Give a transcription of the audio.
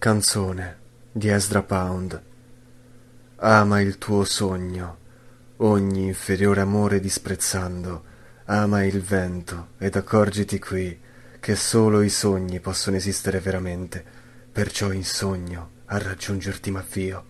Canzone di Ezra Pound. Ama il tuo sogno, ogni inferiore amore disprezzando, ama il vento ed accorgiti qui che solo i sogni possono esistere veramente, perciò in sogno a raggiungerti m'avvio.